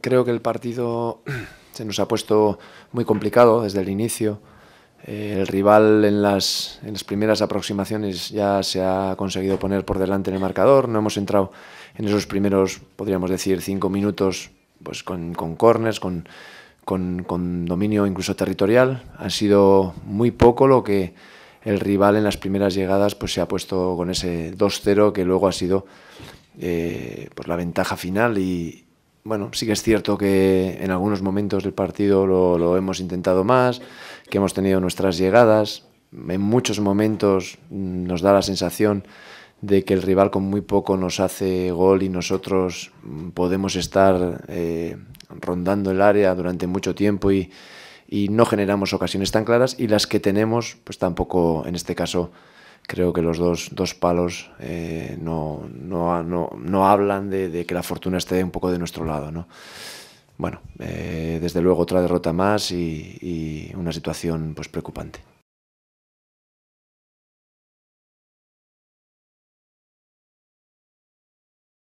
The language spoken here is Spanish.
creo que el partido se nos ha puesto muy complicado desde el inicio. Eh, el rival en las, en las primeras aproximaciones ya se ha conseguido poner por delante en el marcador. No hemos entrado en esos primeros, podríamos decir, cinco minutos pues con, con corners, con, con, con dominio incluso territorial. Ha sido muy poco lo que el rival en las primeras llegadas pues se ha puesto con ese 2-0 que luego ha sido eh, pues la ventaja final y, bueno, sí que es cierto que en algunos momentos del partido lo, hemos intentado más, que hemos tenido nuestras llegadas. En muchos momentos mm, nos da la sensación de que el rival con muy poco nos hace gol y nosotros mm, podemos estar eh, rondando el área durante mucho tiempo y, no generamos ocasiones tan claras y las que tenemos, pues tampoco en este caso creo que los dos, dos palos eh, no, no, no, hablan de, que la fortuna esté un poco de nuestro lado. ¿no? Bueno, eh, desde luego otra derrota más y, y una situación pues, preocupante.